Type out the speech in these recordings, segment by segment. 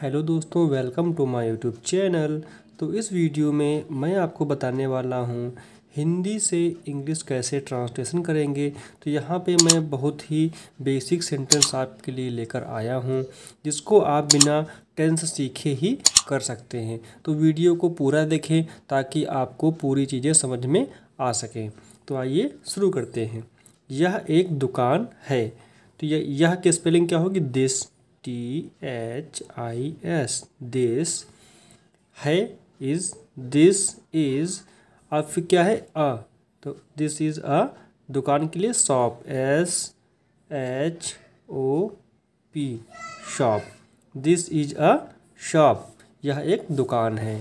hello दोस्तों welcome to my YouTube channel तो इस वीडियो में मैं आपको बताने वाला हूँ हिंदी से इंग्लिश कैसे ट्रांसलेशन करेंगे तो यहाँ पे मैं बहुत ही बेसिक सेंटेंस आपके लिए लेकर आया हूँ जिसको आप बिना टेंस सीखे ही कर सकते हैं तो वीडियो को पूरा देखें ताकि आपको पूरी चीज़ें समझ में आ सकें तो आइए शुरू करते हैं यह एक दुकान है तो यह यह की स्पेलिंग क्या होगी this T H I S this है इज दिस इज अब फिर क्या है अ तो दिस इज अ दुकान के लिए shop S H O P shop this is a shop यह एक दुकान है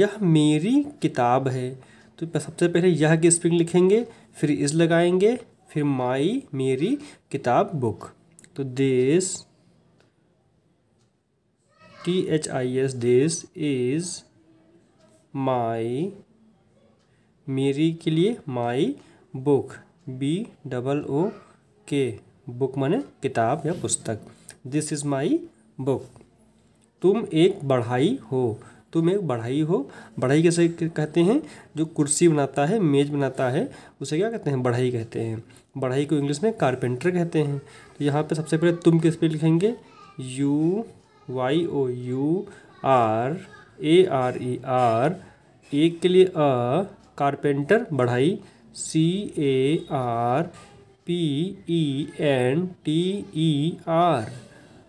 यह मेरी किताब है तो सबसे पहले यह की स्प्रिंग लिखेंगे फिर इज़ लगाएंगे फिर माई मेरी किताब बुक तो this T H I S this is my मेरी के लिए my book B double O K book माने किताब या पुस्तक दिस इज़ माई बुक तुम एक बढ़ाई हो तुम एक बढ़ाई हो बढ़ाई कैसे कहते हैं जो कुर्सी बनाता है मेज बनाता है उसे क्या कहते हैं बढ़ाई कहते हैं बढ़ाई को इंग्लिश में कारपेंटर कहते हैं तो यहाँ पे सबसे पहले तुम किस पे लिखेंगे you Y O U are A R E are एक के लिए अ कारपेंटर बढ़ाई C A R P E N T E R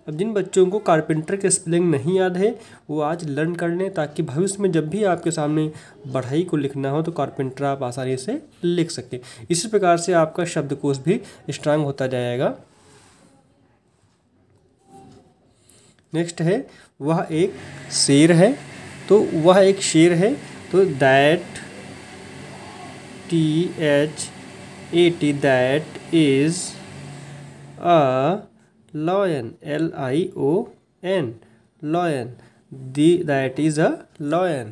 अब जिन बच्चों को कारपेंटर के स्पेलिंग नहीं याद है वो आज लर्न कर लें ताकि भविष्य में जब भी आपके सामने बढ़ाई को लिखना हो तो कारपेंटर आप आसानी से लिख सकें इसी प्रकार से आपका शब्दकोश भी स्ट्रांग होता जाएगा नेक्स्ट है वह एक शेर है तो वह एक शेर है तो that T H A T that is a lion l i o n lion the that is a lion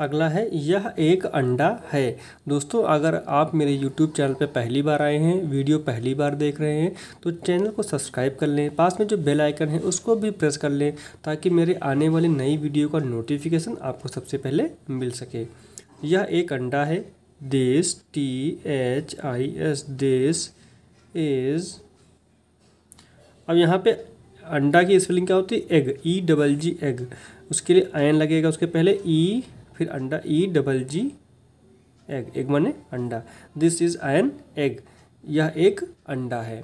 अगला है यह एक अंडा है दोस्तों अगर आप मेरे YouTube चैनल पर पहली बार आए हैं वीडियो पहली बार देख रहे हैं तो चैनल को सब्सक्राइब कर लें पास में जो बेल आइकन है उसको भी प्रेस कर लें ताकि मेरे आने वाली नई वीडियो का नोटिफिकेशन आपको सबसे पहले मिल सके यह एक अंडा है this T H I S this is अब यहाँ पे अंडा की स्पेलिंग क्या होती है egg E double G egg उसके लिए आयन लगेगा उसके पहले ई फिर अंडा E double G egg egg माने अंडा दिस इज़ आयन एग यह एक अंडा है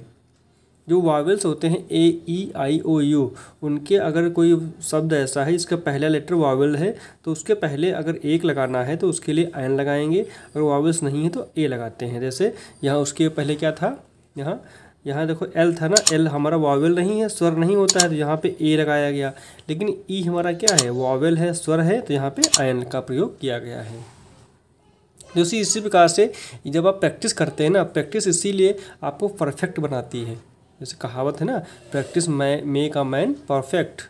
जो वावल्स होते हैं ए ई आई ओ यू उनके अगर कोई शब्द ऐसा है इसका पहला लेटर वावल है तो उसके पहले अगर एक लगाना है तो उसके लिए आयन लगाएंगे अगर वावल्स नहीं है तो ए लगाते हैं जैसे यहाँ उसके पहले क्या था यहाँ यहाँ देखो एल था ना एल हमारा वावेल नहीं है स्वर नहीं होता है तो यहाँ पे ए लगाया गया लेकिन ई e हमारा क्या है वावेल है स्वर है तो यहाँ पे आयन का प्रयोग किया गया है दोस्तों इसी प्रकार से जब आप प्रैक्टिस करते हैं ना प्रैक्टिस इसीलिए आपको परफेक्ट बनाती है जैसे कहावत है ना practice may make a man perfect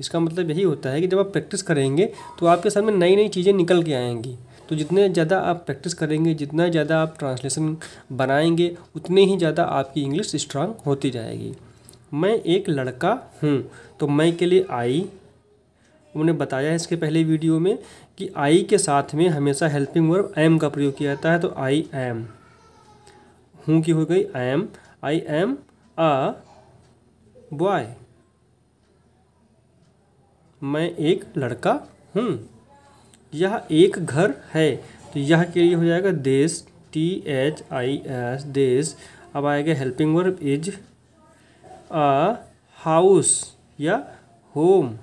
इसका मतलब यही होता है कि जब आप प्रैक्टिस करेंगे तो आपके सामने नई नई चीज़ें निकल के आएंगी तो जितने ज़्यादा आप प्रैक्टिस करेंगे जितना ज़्यादा आप ट्रांसलेशन बनाएंगे उतने ही ज़्यादा आपकी इंग्लिश स्ट्रांग होती जाएगी मैं एक लड़का हूँ तो मैं के लिए आई उन्होंने बताया है इसके पहले वीडियो में कि आई के साथ में हमेशा हेल्पिंग वर्ब एम का प्रयोग किया जाता है तो आई एम हूँ की हो गई I am I am a boy मैं एक लड़का हूँ यह एक घर है तो यह के लिए हो जाएगा देश T H I S this अब आएगा helping verb is a house या home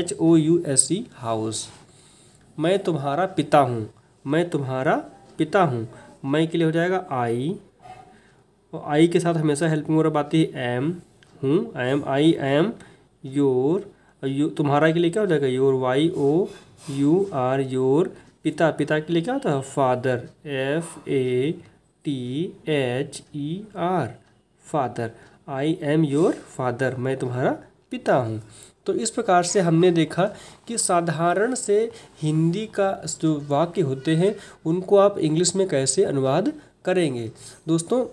H O U S E house मैं तुम्हारा पिता हूँ मैं तुम्हारा पिता हूँ मैं के लिए हो जाएगा आई और आई के साथ हमेशा हेल्पिंग वर्ब आती है एम हूँ I am I am your you तुम्हारा के लिए क्या हो जाएगा your Y O U R your पिता पिता के लिए क्या होता है father F A T H E R father I am your father मैं तुम्हारा पिता हूँ तो इस प्रकार से हमने देखा कि साधारण से हिंदी का जो वाक्य होते हैं उनको आप इंग्लिश में कैसे अनुवाद करेंगे दोस्तों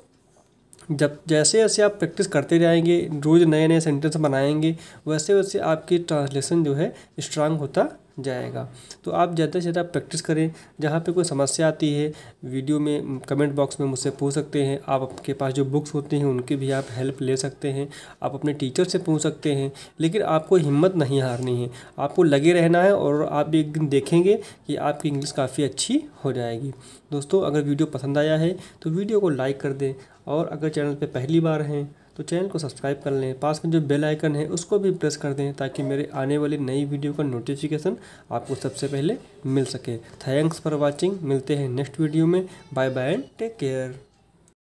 जब जैसे जैसे आप प्रैक्टिस करते जाएंगे रोज़ नए नए सेंटेंस बनाएंगे वैसे वैसे आपकी ट्रांसलेशन जो है स्ट्रांग होता जाएगा तो आप ज़्यादा से ज़्यादा प्रैक्टिस करें जहाँ पे कोई समस्या आती है वीडियो में कमेंट बॉक्स में मुझसे पूछ सकते हैं आप आपके पास जो बुक्स होते हैं उनकी भी आप हेल्प ले सकते हैं आप अपने टीचर से पूछ सकते हैं लेकिन आपको हिम्मत नहीं हारनी है आपको लगे रहना है और आप एक दिन देखेंगे कि आपकी इंग्लिश काफ़ी अच्छी हो जाएगी दोस्तों अगर वीडियो पसंद आया है तो वीडियो को लाइक कर दें और अगर चैनल पर पहली बार हैं तो चैनल को सब्सक्राइब कर लें पास में जो बेल आइकन है उसको भी प्रेस कर दें ताकि मेरे आने वाली नई वीडियो का नोटिफिकेशन आपको सबसे पहले मिल सके थैंक्स फॉर वॉचिंग मिलते हैं नेक्स्ट वीडियो में bye bye and take care